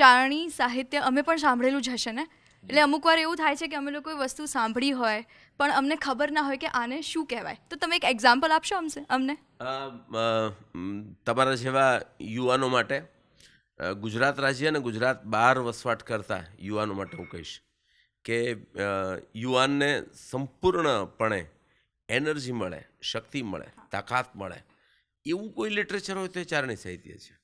ચારણી સાહિત્ય અમે પણ સાંભળેલું જ હશે ને એટલે અમુક વાર એવું થાય છે કે અમે લોકોએ વસ્તુ સાંભળી હોય પણ અમને ખબર ના હોય કે આને શું કહેવાય તો તમે એક એક્ઝામ્પલ આપશો અમને અમને તમારા જેવા યુવાનો માટે ગુજરાત રાજ્ય અને ગુજરાત બહાર વસવાટ કરતા યુવાનો માટે હું કહીશ કે યુવાનને સંપૂર્ણપણે એનર્જી મળે શક્તિ મળે તાકાત મળે એવું કોઈ લિટરેચર હોય તો એ ચારણી સાહિત્ય છે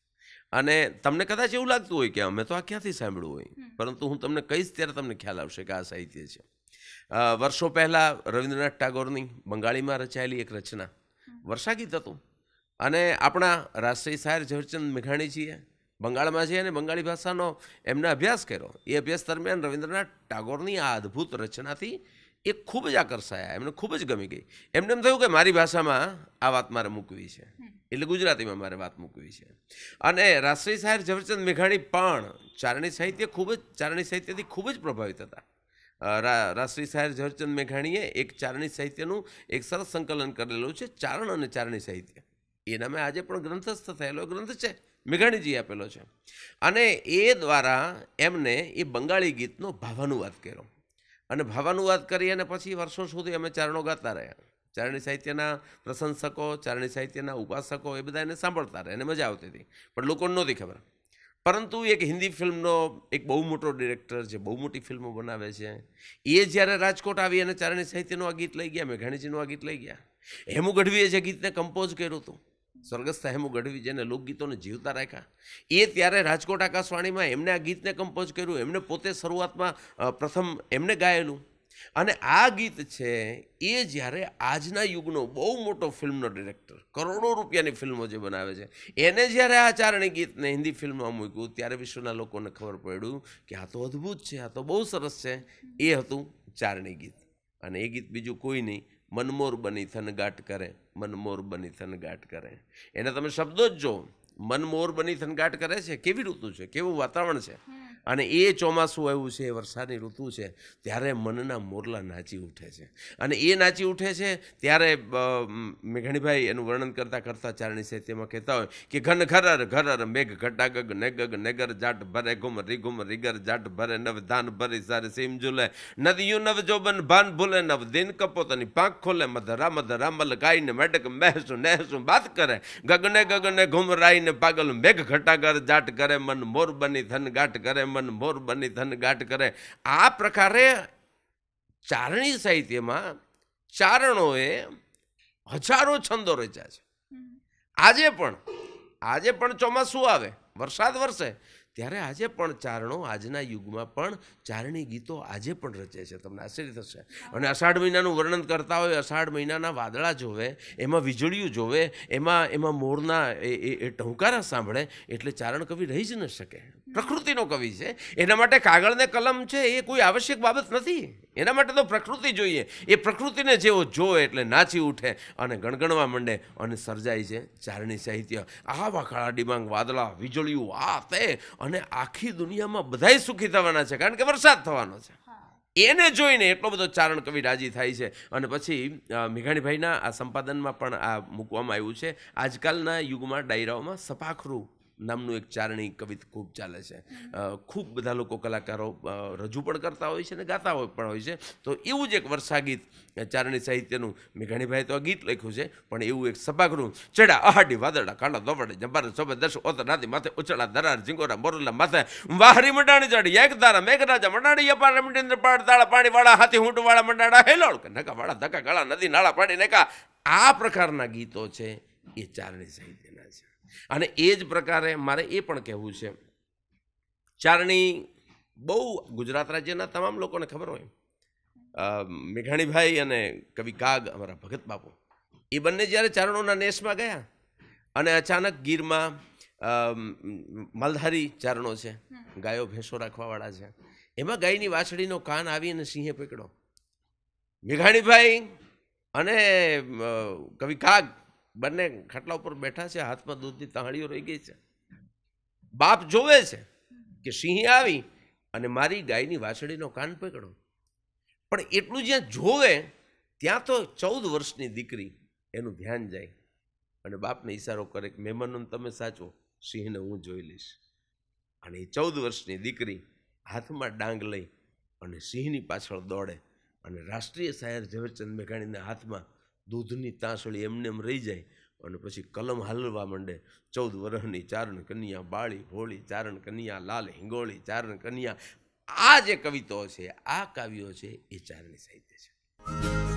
અને તમને કદાચ એવું લાગતું હોય કે અમે તો આ ક્યાંથી સાંભળ્યું હોય પરંતુ હું તમને કહીશ ત્યારે તમને ખ્યાલ આવશે કે આ સાહિત્ય છે વર્ષો પહેલાં રવિન્દ્રનાથ ટાગોરની બંગાળીમાં રચાયેલી એક રચના વર્ષાગીત હતું અને આપણા રાષ્ટ્રીય શાયર ઝવેરચંદ મેઘાણીજીએ બંગાળમાં છે અને બંગાળી ભાષાનો એમને અભ્યાસ કર્યો એ અભ્યાસ દરમિયાન રવિન્દ્રનાથ ટાગોરની આ અદ્ભુત રચનાથી એ ખૂબ જ આકર્ષાયા એમને ખૂબ જ ગમી ગઈ એમને એમ થયું કે મારી ભાષામાં આ વાત મારે મૂકવી છે એટલે ગુજરાતીમાં મારે વાત મૂકવી છે અને રાષ્ટ્રીય સાહેબ ઝવેરચંદ મેઘાણી પણ ચારણી સાહિત્ય ખૂબ જ ચારણી સાહિત્યથી ખૂબ જ પ્રભાવિત હતા રાષ્ટ્રીય શાયર ઝવેરચંદ મેઘાણીએ એક ચારણી સાહિત્યનું એક સરસ સંકલન કરેલું છે ચારણ અને ચારણી સાહિત્ય એ નામે આજે પણ ગ્રંથસ્થ થયેલો ગ્રંથ છે મેઘાણીજી આપેલો છે અને એ દ્વારા એમને એ બંગાળી ગીતનો ભાવાનુવાદ કર્યો અને ભાવાનુવાદ કરી અને પછી વર્ષો સુધી અમે ચારણો ગાતા રહ્યા ચારણી સાહિત્યના પ્રશંસકો ચારણી સાહિત્યના ઉપાસકો એ બધા એને સાંભળતા રહે એને મજા આવતી હતી પણ લોકોને નહોતી ખબર પરંતુ એક હિન્દી ફિલ્મનો એક બહુ મોટો ડિરેક્ટર જે બહુ મોટી ફિલ્મો બનાવે છે એ જ્યારે રાજકોટ આવી અને ચારણી સાહિત્યનું આ ગીત લઈ ગયા મેઘાણીજીનું આ ગીત લઈ ગયા હેમુ ગઢવીએ જે ગીતને કમ્પોઝ કર્યું હતું સ્વર્ગસ્થ હેમુ ગઢવી જેને લોકગીતોને જીવતા રાખ્યા એ ત્યારે રાજકોટ આકાશવાણીમાં એમને આ ગીતને કમ્પોઝ કર્યું એમને પોતે શરૂઆતમાં પ્રથમ એમને ગાયેલું અને આ ગીત છે એ જ્યારે આજના યુગનો બહુ મોટો ફિલ્મનો ડિરેક્ટર કરોડો રૂપિયાની ફિલ્મો જે બનાવે છે એને જ્યારે આ ચારણી ગીતને હિન્દી ફિલ્મમાં મૂક્યું ત્યારે વિશ્વના લોકોને ખબર પડ્યું કે આ તો અદ્ભુત છે આ તો બહુ સરસ છે એ હતું ચારણી ગીત અને એ ગીત બીજું કોઈ નહીં મનમોર બની થનગાટ કરે મનમોર બની થનગાટ કરે એના તમે શબ્દો જ જો મનમોર બની થનગાટ કરે છે કેવી ઋતુ છે કેવું વાતાવરણ છે અને એ ચોમાસું આવ્યું છે વરસાદની ઋતુ છે ત્યારે મનના મોરલા નાચી ઉઠે છે અને એ નાચી ઉઠે છે ત્યારે મેઘણીભાઈ એનું વર્ણન કરતાં કરતાં ચારણી સાહિત્યમાં કહેતા હોય કે ઘન ઘરર ઘરર મેઘ ઘટા ઘટાગગ નેગગ નેગર જાટ ભરે ઘુમ રીગુમ રીગર જાટ ભરે નવ ધાન ભરી સાર સીમ ઝુલે નદીયું નવ જોબન ભાન ભૂલે નવ દિન કપોતની પાંખ ખોલે મધરા મધરા મલ ગાઈને મેડક મહેસું નહેસું વાત કરે ગગને ગગને ઘુમરાઈને પાગલ મેઘ ઘટાગર જાટ કરે મન મોર બની ધન ગાટ કરે મન મોર બની ધન ગાટ કરે આ પ્રકારે ચારણી સાહિત્યમાં ચારણોએ હજારો છંદો રચ્યા છે આજે પણ આજે પણ ચોમાસું આવે વરસાદ વરસે ત્યારે આજે પણ ચારણો આજના યુગમાં પણ ચારણી ગીતો આજે પણ રચે છે તમને આશ્ચર્ય થશે અને અષાઢ મહિનાનું વર્ણન કરતા હોય અષાઢ મહિનાના વાદળા જોવે એમાં વીજળીયું જોવે એમાં એમાં મોરના એ ટહુકારા સાંભળે એટલે ચારણ કવિ રહી જ ન શકે પ્રકૃતિનો કવિ છે એના માટે કાગળને કલમ છે એ કોઈ આવશ્યક બાબત નથી એના માટે તો પ્રકૃતિ જોઈએ એ પ્રકૃતિને જેવો જોવે એટલે નાચી ઉઠે અને ગણગણવા માંડે અને સર્જાય છે ચારણી સાહિત્ય આવા કાળા ડિબાંગ વાદળા વીજળીયું આ તે અને આખી દુનિયામાં બધાય સુખી થવાના છે કારણ કે વરસાદ થવાનો છે એને જોઈને એટલો બધો ચારણ કવિ રાજી થાય છે અને પછી મેઘાણીભાઈના આ સંપાદનમાં પણ આ મૂકવામાં આવ્યું છે આજકાલના યુગમાં ડાયરાઓમાં સપાખરું નામનું એક ચારણી કવિત ખૂબ ચાલે છે ખૂબ બધા લોકો કલાકારો રજૂ પણ કરતા હોય છે અને ગાતા હોય પણ હોય છે તો એવું જ એક વર્ષા ગીત ચારણી સાહિત્યનું મેં મેઘાણીભાઈ તો ગીત લખ્યું છે પણ એવું એક સભાગૃહ ચડા અહાડી વાદળા કાંડા દોવડે જબાર સોબે દર્શ ઓત નાદી માથે ઉછળા દરાર ઝીંગોરા મોરલા માથે વાહરી મંડાણી ચડી એક દારા મેઘરાજા મંડાણી અપાર મંડીન્દ્ર પાડ તાળા પાણી વાળા હાથી હુંટ વાળા મંડાડા હેલોળ કે નકા વાળા ધકા ગાળા નદી નાળા પાણી નકા આ પ્રકારના ગીતો છે એ ચારણી સાહિત્યના છે અને એ જ પ્રકારે મારે એ પણ કહેવું છે ચારણી બહુ ગુજરાત રાજ્યના તમામ લોકોને ખબર હોય મેઘાણીભાઈ અને કવિ કાગ અમારા ભગત બાપુ એ બંને જ્યારે ચારણોના નેસમાં ગયા અને અચાનક ગીરમાં માલધારી ચારણો છે ગાયો ભેંસો રાખવાવાળા છે એમાં ગાયની વાછડીનો કાન આવી અને સિંહે પકડ્યો મેઘાણીભાઈ અને કવિ કાગ બંને ખાટલા ઉપર બેઠા છે હાથમાં દૂધની તાંહળીઓ રહી ગઈ છે બાપ જોવે છે કે સિંહ આવી અને મારી ગાયની વાછડીનો કાન પકડો પણ એટલું જ્યાં જોવે ત્યાં તો ચૌદ વર્ષની દીકરી એનું ધ્યાન જાય અને બાપને ઈશારો કરે કે મહેમાનોને તમે સાચો સિંહને હું જોઈ લઈશ અને એ ચૌદ વર્ષની દીકરી હાથમાં ડાંગ લઈ અને સિંહની પાછળ દોડે અને રાષ્ટ્રીય શાયર ઝવેરચંદ મેઘાણીના હાથમાં દૂધની તાસળી એમને એમ રહી જાય અને પછી કલમ હાલવા માંડે ચૌદ વર્ષની ચારણ કન્યા બાળી હોળી ચારણ કન્યા લાલ હિંગોળી ચારણ કન્યા આ જે કવિતાઓ છે આ કાવ્યો છે એ ચારણી સાહિત્ય છે